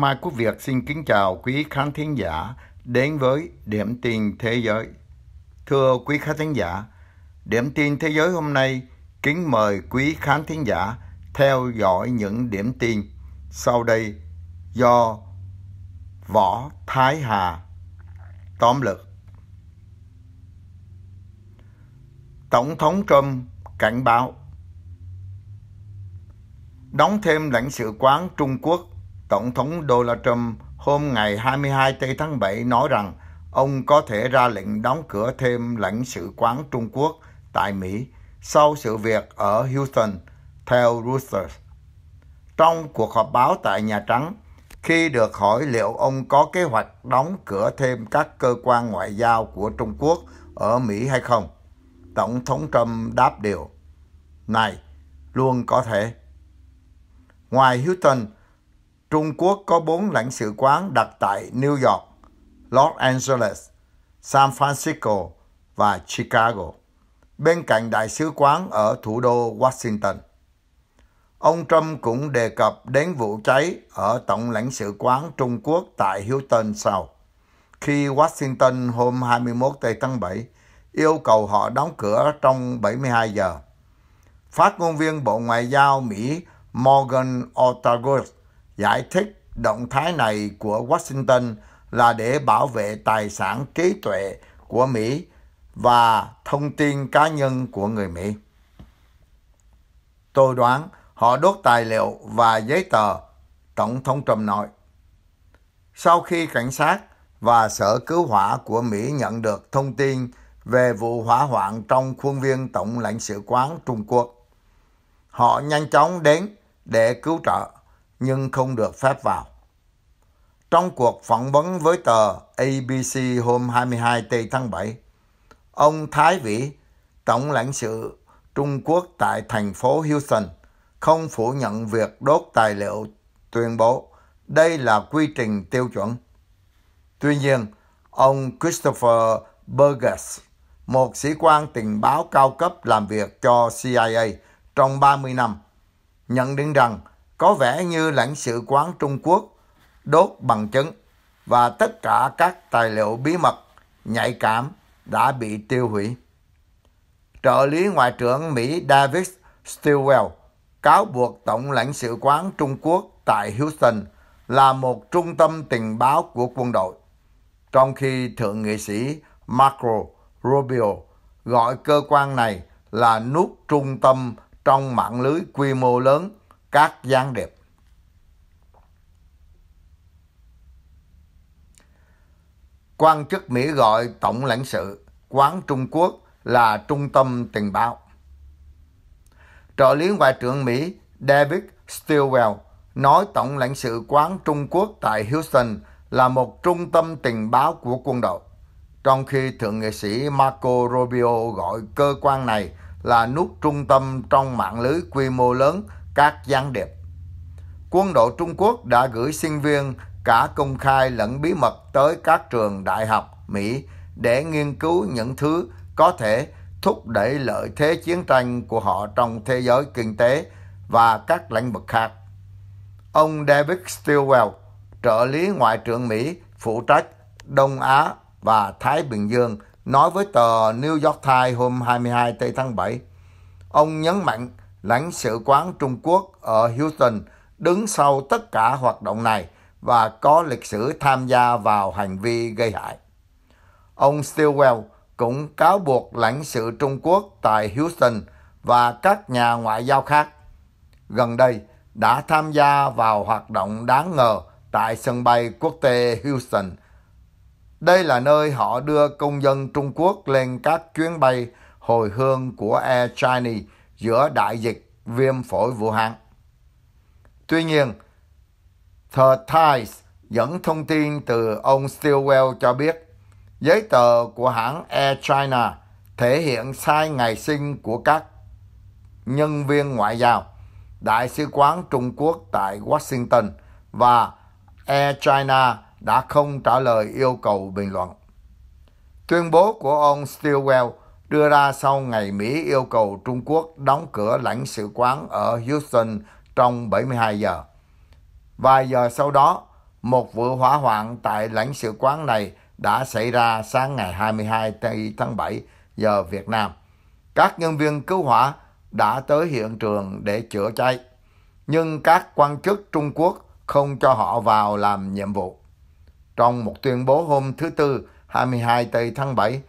Mai Quốc Việt xin kính chào quý khán thính giả đến với Điểm tin Thế giới. Thưa quý khán thính giả, Điểm tin Thế giới hôm nay kính mời quý khán thính giả theo dõi những điểm tin sau đây do Võ Thái Hà tóm lược. Tổng thống Trump cảnh báo đóng thêm lãnh sự quán Trung Quốc Tổng thống Donald Trump hôm ngày 22 tháng 7 nói rằng ông có thể ra lệnh đóng cửa thêm lãnh sự quán Trung Quốc tại Mỹ sau sự việc ở Houston, theo Reuters. Trong cuộc họp báo tại Nhà Trắng, khi được hỏi liệu ông có kế hoạch đóng cửa thêm các cơ quan ngoại giao của Trung Quốc ở Mỹ hay không, Tổng thống Trump đáp điều. Này, luôn có thể. Ngoài Houston, Trung Quốc có bốn lãnh sự quán đặt tại New York, Los Angeles, San Francisco và Chicago, bên cạnh đại sứ quán ở thủ đô Washington. Ông Trump cũng đề cập đến vụ cháy ở Tổng lãnh sự quán Trung Quốc tại Houston sau, khi Washington hôm 21 tháng 7 yêu cầu họ đóng cửa trong 72 giờ. Phát ngôn viên Bộ Ngoại giao Mỹ Morgan Ortagus giải thích động thái này của Washington là để bảo vệ tài sản trí tuệ của Mỹ và thông tin cá nhân của người Mỹ. Tôi đoán họ đốt tài liệu và giấy tờ, Tổng thống Trump nói. Sau khi cảnh sát và Sở Cứu hỏa của Mỹ nhận được thông tin về vụ hỏa hoạn trong khuôn viên Tổng lãnh sự quán Trung Quốc, họ nhanh chóng đến để cứu trợ nhưng không được phép vào. Trong cuộc phỏng vấn với tờ ABC hôm 22 tây tháng 7, ông Thái Vĩ, tổng lãnh sự Trung Quốc tại thành phố Houston, không phủ nhận việc đốt tài liệu tuyên bố đây là quy trình tiêu chuẩn. Tuy nhiên, ông Christopher Burgess, một sĩ quan tình báo cao cấp làm việc cho CIA trong 30 năm, nhận định rằng có vẻ như lãnh sự quán Trung Quốc đốt bằng chứng và tất cả các tài liệu bí mật nhạy cảm đã bị tiêu hủy. Trợ lý Ngoại trưởng Mỹ David Stilwell cáo buộc Tổng lãnh sự quán Trung Quốc tại Houston là một trung tâm tình báo của quân đội, trong khi Thượng nghị sĩ Marco Rubio gọi cơ quan này là nút trung tâm trong mạng lưới quy mô lớn các gián điệp. Quan chức Mỹ gọi Tổng lãnh sự quán Trung Quốc là trung tâm tình báo. Trợ lý Ngoại trưởng Mỹ David Stilwell nói Tổng lãnh sự quán Trung Quốc tại Houston là một trung tâm tình báo của quân đội, trong khi Thượng nghị sĩ Marco Rubio gọi cơ quan này là nút trung tâm trong mạng lưới quy mô lớn các gián điệp. Quân đội Trung Quốc đã gửi sinh viên cả công khai lẫn bí mật tới các trường đại học Mỹ để nghiên cứu những thứ có thể thúc đẩy lợi thế chiến tranh của họ trong thế giới kinh tế và các lĩnh vực khác. Ông David Stilwell, trợ lý Ngoại trưởng Mỹ phụ trách Đông Á và Thái Bình Dương, nói với tờ New York Times hôm 22 tây tháng 7. Ông nhấn mạnh lãnh sự quán Trung Quốc ở Houston đứng sau tất cả hoạt động này và có lịch sử tham gia vào hành vi gây hại. Ông Stilwell cũng cáo buộc lãnh sự Trung Quốc tại Houston và các nhà ngoại giao khác gần đây đã tham gia vào hoạt động đáng ngờ tại sân bay quốc tế Houston. Đây là nơi họ đưa công dân Trung Quốc lên các chuyến bay hồi hương của Air China giữa đại dịch viêm phổi Vũ Hán. Tuy nhiên, The Times dẫn thông tin từ ông Stilwell cho biết giấy tờ của hãng Air China thể hiện sai ngày sinh của các nhân viên ngoại giao, Đại sứ quán Trung Quốc tại Washington và Air China đã không trả lời yêu cầu bình luận. Tuyên bố của ông Stilwell đưa ra sau ngày Mỹ yêu cầu Trung Quốc đóng cửa lãnh sự quán ở Houston trong 72 giờ. Vài giờ sau đó, một vụ hỏa hoạn tại lãnh sự quán này đã xảy ra sáng ngày 22 tháng 7 giờ Việt Nam. Các nhân viên cứu hỏa đã tới hiện trường để chữa cháy, nhưng các quan chức Trung Quốc không cho họ vào làm nhiệm vụ. Trong một tuyên bố hôm thứ Tư 22 tây tháng 7,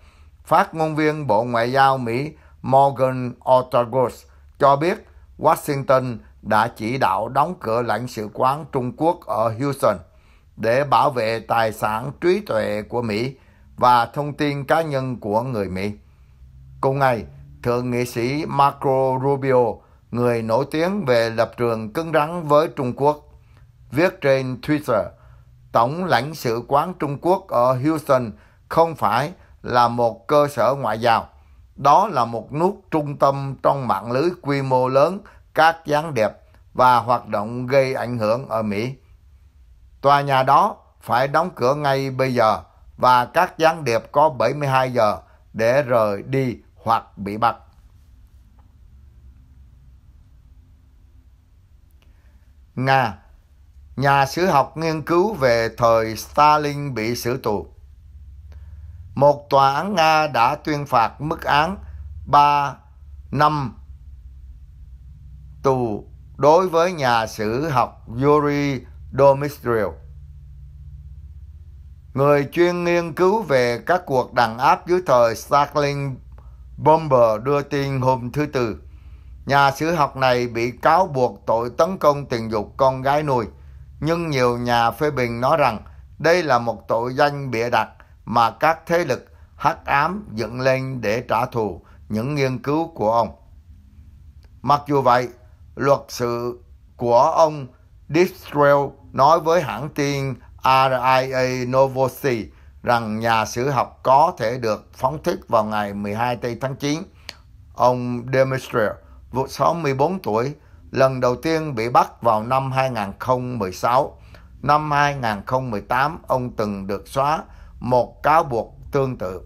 Phát ngôn viên Bộ Ngoại giao Mỹ Morgan Ortagus cho biết Washington đã chỉ đạo đóng cửa lãnh sự quán Trung Quốc ở Houston để bảo vệ tài sản trí tuệ của Mỹ và thông tin cá nhân của người Mỹ. Cùng ngày, Thượng nghị sĩ Marco Rubio, người nổi tiếng về lập trường cứng rắn với Trung Quốc, viết trên Twitter, Tổng lãnh sự quán Trung Quốc ở Houston không phải là một cơ sở ngoại giao. Đó là một nút trung tâm trong mạng lưới quy mô lớn các gián điệp và hoạt động gây ảnh hưởng ở Mỹ. Tòa nhà đó phải đóng cửa ngay bây giờ và các gián điệp có 72 giờ để rời đi hoặc bị bắt. Nga Nhà sử học nghiên cứu về thời Stalin bị xử tù một tòa án Nga đã tuyên phạt mức án 3 năm tù đối với nhà sử học Yuri Domitriel, người chuyên nghiên cứu về các cuộc đàn áp dưới thời Stalin Bomber đưa tin hôm thứ Tư. Nhà sử học này bị cáo buộc tội tấn công tình dục con gái nuôi, nhưng nhiều nhà phê bình nói rằng đây là một tội danh bịa đặt mà các thế lực hắc ám dựng lên để trả thù những nghiên cứu của ông. Mặc dù vậy, luật sự của ông Distrell nói với hãng tin RIA Novosti rằng nhà sử học có thể được phóng thích vào ngày 12 tây tháng 9. Ông Demetrius, vụ 64 tuổi, lần đầu tiên bị bắt vào năm 2016. Năm 2018, ông từng được xóa một cáo buộc tương tự.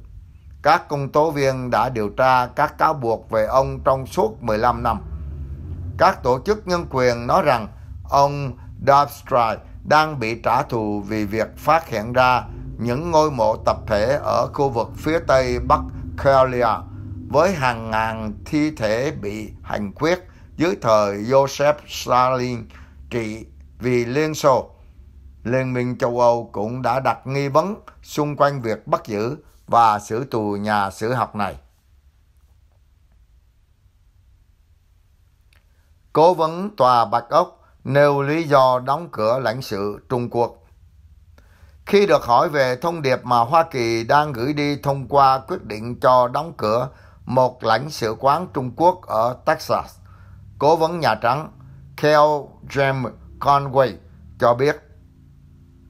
Các công tố viên đã điều tra các cáo buộc về ông trong suốt 15 năm. Các tổ chức nhân quyền nói rằng ông Dabstrai đang bị trả thù vì việc phát hiện ra những ngôi mộ tập thể ở khu vực phía tây Bắc Kalia với hàng ngàn thi thể bị hành quyết dưới thời Joseph Stalin trị vì Liên Xô. Liên minh châu Âu cũng đã đặt nghi vấn xung quanh việc bắt giữ và xử tù nhà sử học này. Cố vấn tòa Bạch Ốc nêu lý do đóng cửa lãnh sự Trung Quốc. Khi được hỏi về thông điệp mà Hoa Kỳ đang gửi đi thông qua quyết định cho đóng cửa một lãnh sự quán Trung Quốc ở Texas, Cố vấn Nhà Trắng Kel James Conway cho biết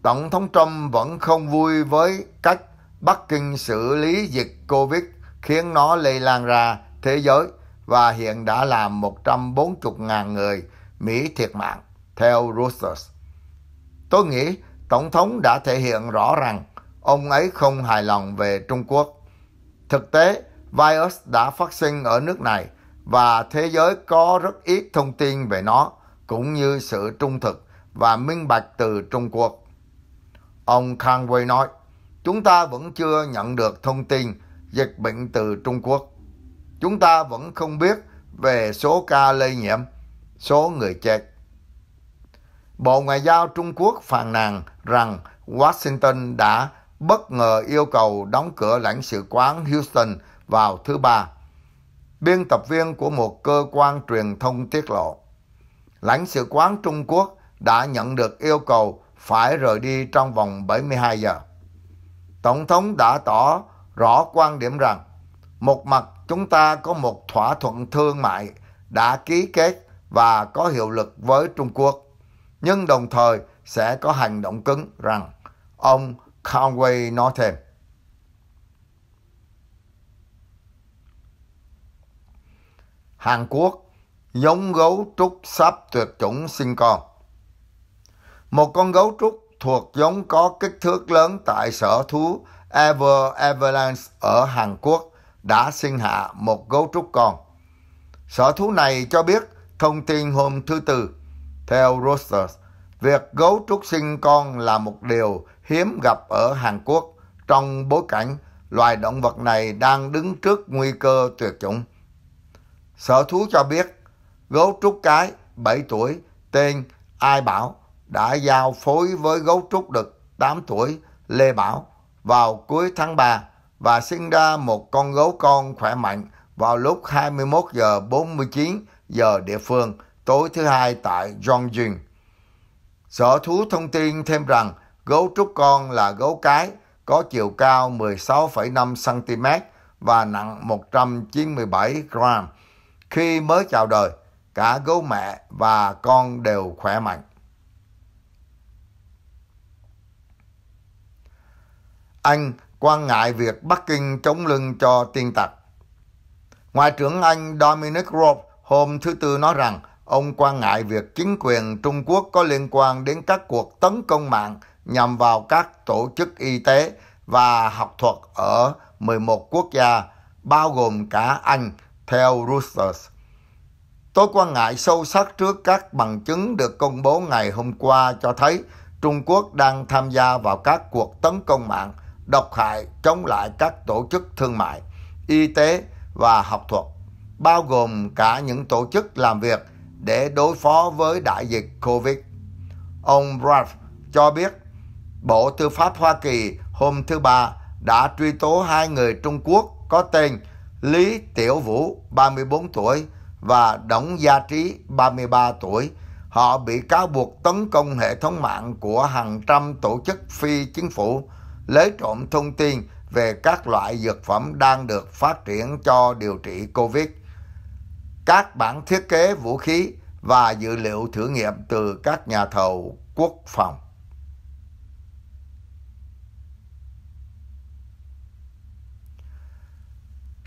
Tổng thống Trump vẫn không vui với cách Bắc Kinh xử lý dịch Covid khiến nó lây lan ra thế giới và hiện đã làm 140.000 người Mỹ thiệt mạng, theo Reuters. Tôi nghĩ Tổng thống đã thể hiện rõ rằng ông ấy không hài lòng về Trung Quốc. Thực tế, virus đã phát sinh ở nước này và thế giới có rất ít thông tin về nó, cũng như sự trung thực và minh bạch từ Trung Quốc. Ông Khang Wei nói, chúng ta vẫn chưa nhận được thông tin dịch bệnh từ Trung Quốc. Chúng ta vẫn không biết về số ca lây nhiễm, số người chết. Bộ Ngoại giao Trung Quốc phàn nàn rằng Washington đã bất ngờ yêu cầu đóng cửa lãnh sự quán Houston vào thứ ba. Biên tập viên của một cơ quan truyền thông tiết lộ, lãnh sự quán Trung Quốc đã nhận được yêu cầu phải rời đi trong vòng 72 giờ. Tổng thống đã tỏ rõ quan điểm rằng một mặt chúng ta có một thỏa thuận thương mại đã ký kết và có hiệu lực với Trung Quốc, nhưng đồng thời sẽ có hành động cứng rằng ông Conway nói thêm. Hàn Quốc giống gấu trúc sắp tuyệt chủng sinh con. Một con gấu trúc thuộc giống có kích thước lớn tại sở thú Ever Everlands ở Hàn Quốc đã sinh hạ một gấu trúc con. Sở thú này cho biết thông tin hôm thứ Tư. Theo Reuters, việc gấu trúc sinh con là một điều hiếm gặp ở Hàn Quốc trong bối cảnh loài động vật này đang đứng trước nguy cơ tuyệt chủng. Sở thú cho biết gấu trúc cái 7 tuổi tên Ai Bảo đã giao phối với gấu trúc đực 8 tuổi Lê Bảo vào cuối tháng 3 và sinh ra một con gấu con khỏe mạnh vào lúc 21 giờ 49 giờ địa phương tối thứ hai tại Yongjin. Sở thú thông tin thêm rằng gấu trúc con là gấu cái có chiều cao 16,5 cm và nặng 197 g. Khi mới chào đời, cả gấu mẹ và con đều khỏe mạnh. Anh quan ngại việc Bắc Kinh chống lưng cho tiên tặc. Ngoại trưởng Anh Dominic Raab hôm thứ Tư nói rằng ông quan ngại việc chính quyền Trung Quốc có liên quan đến các cuộc tấn công mạng nhằm vào các tổ chức y tế và học thuật ở 11 quốc gia, bao gồm cả Anh, theo Reuters. Tôi quan ngại sâu sắc trước các bằng chứng được công bố ngày hôm qua cho thấy Trung Quốc đang tham gia vào các cuộc tấn công mạng độc hại chống lại các tổ chức thương mại, y tế và học thuật, bao gồm cả những tổ chức làm việc để đối phó với đại dịch COVID. Ông Ralph cho biết Bộ Tư pháp Hoa Kỳ hôm thứ Ba đã truy tố hai người Trung Quốc có tên Lý Tiểu Vũ, 34 tuổi, và Đổng Gia Trí, 33 tuổi. Họ bị cáo buộc tấn công hệ thống mạng của hàng trăm tổ chức phi chính phủ, lấy trộm thông tin về các loại dược phẩm đang được phát triển cho điều trị COVID, các bản thiết kế vũ khí và dữ liệu thử nghiệm từ các nhà thầu quốc phòng.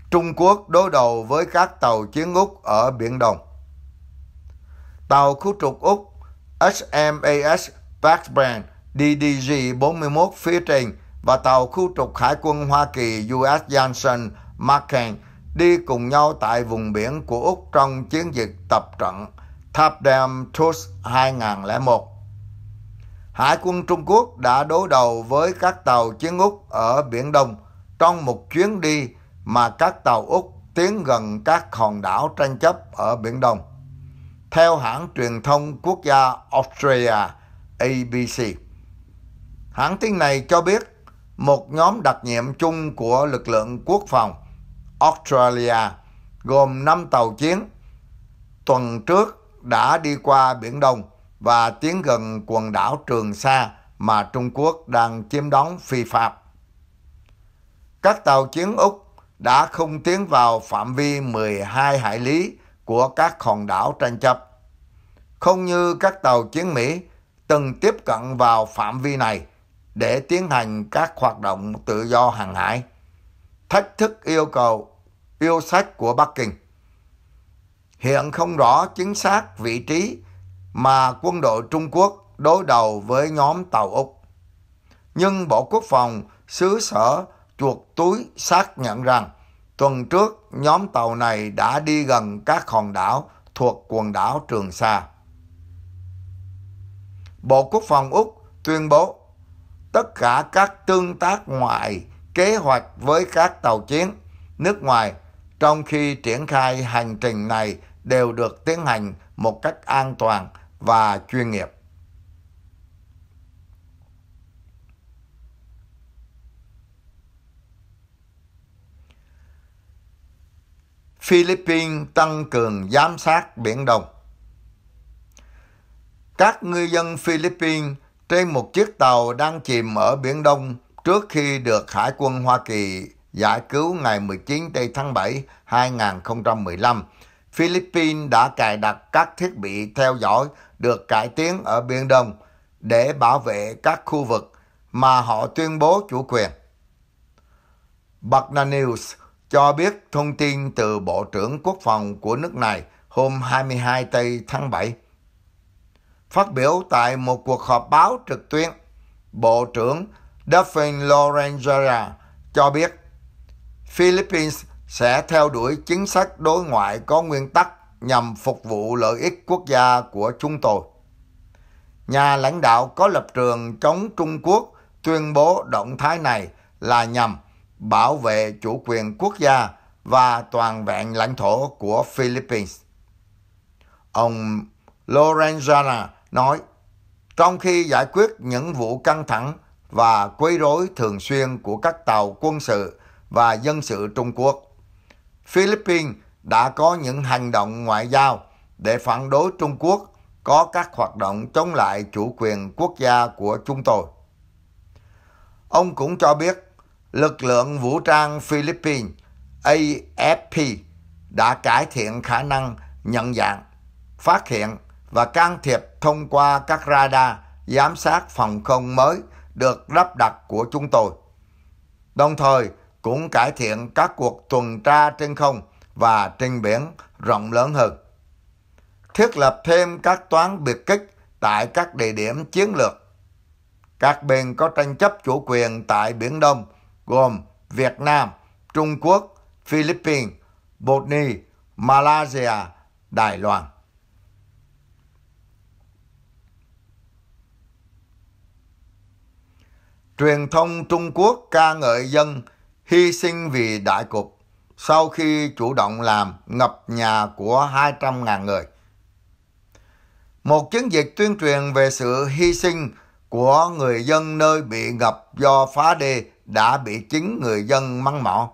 Trung Quốc đối đầu với các tàu chiến Úc ở Biển Đông. Tàu khu trục Úc HMAS Blackbrand DDG-41 phía trên và tàu khu trục hải quân Hoa Kỳ u Johnson Markham đi cùng nhau tại vùng biển của Úc trong chiến dịch tập trận Tháp Đam Truce 2001. Hải quân Trung Quốc đã đối đầu với các tàu chiến Úc ở Biển Đông trong một chuyến đi mà các tàu Úc tiến gần các hòn đảo tranh chấp ở Biển Đông. Theo hãng truyền thông quốc gia Australia ABC, hãng tin này cho biết một nhóm đặc nhiệm chung của lực lượng quốc phòng Australia gồm 5 tàu chiến tuần trước đã đi qua Biển Đông và tiến gần quần đảo Trường Sa mà Trung Quốc đang chiếm đóng phi pháp. Các tàu chiến Úc đã không tiến vào phạm vi 12 hải lý của các hòn đảo tranh chấp. Không như các tàu chiến Mỹ từng tiếp cận vào phạm vi này để tiến hành các hoạt động tự do hàng hải, thách thức yêu cầu yêu sách của Bắc Kinh. Hiện không rõ chính xác vị trí mà quân đội Trung Quốc đối đầu với nhóm tàu Úc. Nhưng Bộ Quốc phòng xứ sở chuột túi xác nhận rằng tuần trước nhóm tàu này đã đi gần các hòn đảo thuộc quần đảo Trường Sa. Bộ Quốc phòng Úc tuyên bố tất cả các tương tác ngoại kế hoạch với các tàu chiến nước ngoài trong khi triển khai hành trình này đều được tiến hành một cách an toàn và chuyên nghiệp. Philippines tăng cường giám sát Biển Đông Các ngư dân Philippines trên một chiếc tàu đang chìm ở Biển Đông trước khi được Hải quân Hoa Kỳ giải cứu ngày 19 tây tháng 7 2015. Philippines đã cài đặt các thiết bị theo dõi được cải tiến ở Biển Đông để bảo vệ các khu vực mà họ tuyên bố chủ quyền. Bagna News cho biết thông tin từ Bộ trưởng Quốc phòng của nước này hôm 22 tây tháng 7 Phát biểu tại một cuộc họp báo trực tuyến, Bộ trưởng Duffin Lorenzara cho biết Philippines sẽ theo đuổi chính sách đối ngoại có nguyên tắc nhằm phục vụ lợi ích quốc gia của chúng tôi. Nhà lãnh đạo có lập trường chống Trung Quốc tuyên bố động thái này là nhằm bảo vệ chủ quyền quốc gia và toàn vẹn lãnh thổ của Philippines. Ông Lorenzana nói trong khi giải quyết những vụ căng thẳng và quấy rối thường xuyên của các tàu quân sự và dân sự Trung Quốc. Philippines đã có những hành động ngoại giao để phản đối Trung Quốc có các hoạt động chống lại chủ quyền quốc gia của chúng tôi. Ông cũng cho biết lực lượng vũ trang Philippines AFP đã cải thiện khả năng nhận dạng, phát hiện và can thiệp thông qua các radar giám sát phòng không mới được lắp đặt của chúng tôi. Đồng thời cũng cải thiện các cuộc tuần tra trên không và trên biển rộng lớn hơn. Thiết lập thêm các toán biệt kích tại các địa điểm chiến lược. Các bên có tranh chấp chủ quyền tại Biển Đông gồm Việt Nam, Trung Quốc, Philippines, Bosnia, Malaysia, Đài Loan. Truyền thông Trung Quốc ca ngợi dân hy sinh vì đại cục sau khi chủ động làm ngập nhà của 200.000 người. Một chiến dịch tuyên truyền về sự hy sinh của người dân nơi bị ngập do phá đê đã bị chính người dân mắng mỏ.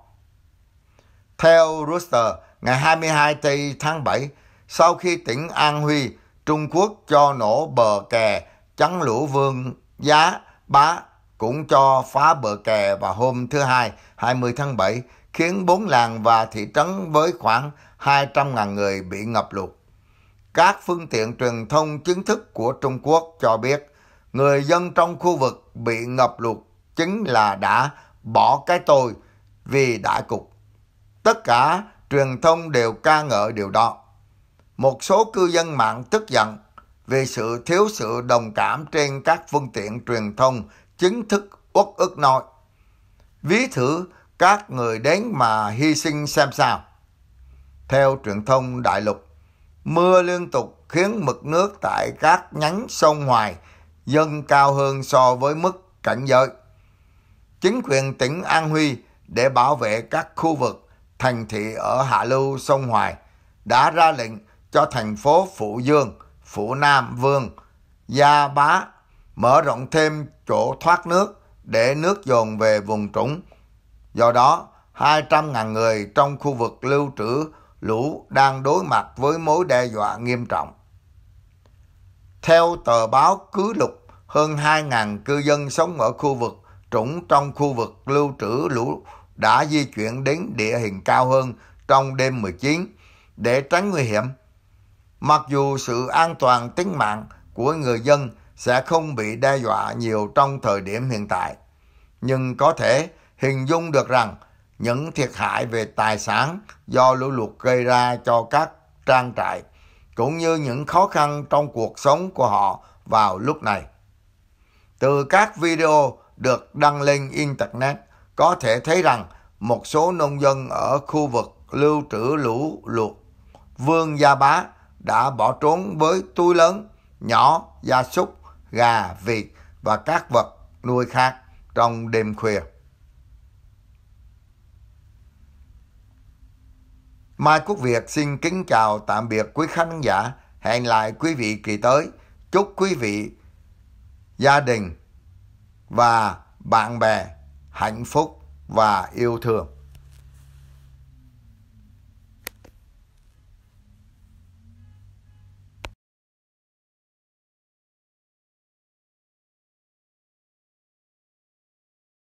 Theo Reuters, ngày 22 tháng 7, sau khi tỉnh An Huy, Trung Quốc cho nổ bờ kè chắn lũ vương giá bá cũng cho phá bờ kè vào hôm thứ Hai 20 tháng 7, khiến bốn làng và thị trấn với khoảng 200.000 người bị ngập lụt. Các phương tiện truyền thông chính thức của Trung Quốc cho biết người dân trong khu vực bị ngập lụt chính là đã bỏ cái tôi vì đại cục. Tất cả truyền thông đều ca ngợi điều đó. Một số cư dân mạng tức giận vì sự thiếu sự đồng cảm trên các phương tiện truyền thông chính thức uất ức nói. Ví thử các người đến mà hy sinh xem sao. Theo truyền thông đại lục, mưa liên tục khiến mực nước tại các nhánh sông hoài dâng cao hơn so với mức cảnh giới. Chính quyền tỉnh An Huy để bảo vệ các khu vực thành thị ở hạ lưu sông Hoài đã ra lệnh cho thành phố Phụ Dương, Phụ Nam Vương, Gia Bá mở rộng thêm chỗ thoát nước để nước dồn về vùng trũng. Do đó, 200.000 người trong khu vực lưu trữ lũ đang đối mặt với mối đe dọa nghiêm trọng. Theo tờ báo Cứ Lục, hơn 2.000 cư dân sống ở khu vực trũng trong khu vực lưu trữ lũ đã di chuyển đến địa hình cao hơn trong đêm 19 để tránh nguy hiểm. Mặc dù sự an toàn tính mạng của người dân sẽ không bị đe dọa nhiều trong thời điểm hiện tại. Nhưng có thể hình dung được rằng những thiệt hại về tài sản do lũ lụt gây ra cho các trang trại cũng như những khó khăn trong cuộc sống của họ vào lúc này. Từ các video được đăng lên Internet có thể thấy rằng một số nông dân ở khu vực lưu trữ lũ lụt Vương Gia Bá đã bỏ trốn với túi lớn, nhỏ, gia súc gà, vịt và các vật nuôi khác trong đêm khuya. Mai Quốc Việt xin kính chào tạm biệt quý khán giả. Hẹn lại quý vị kỳ tới. Chúc quý vị, gia đình và bạn bè hạnh phúc và yêu thương.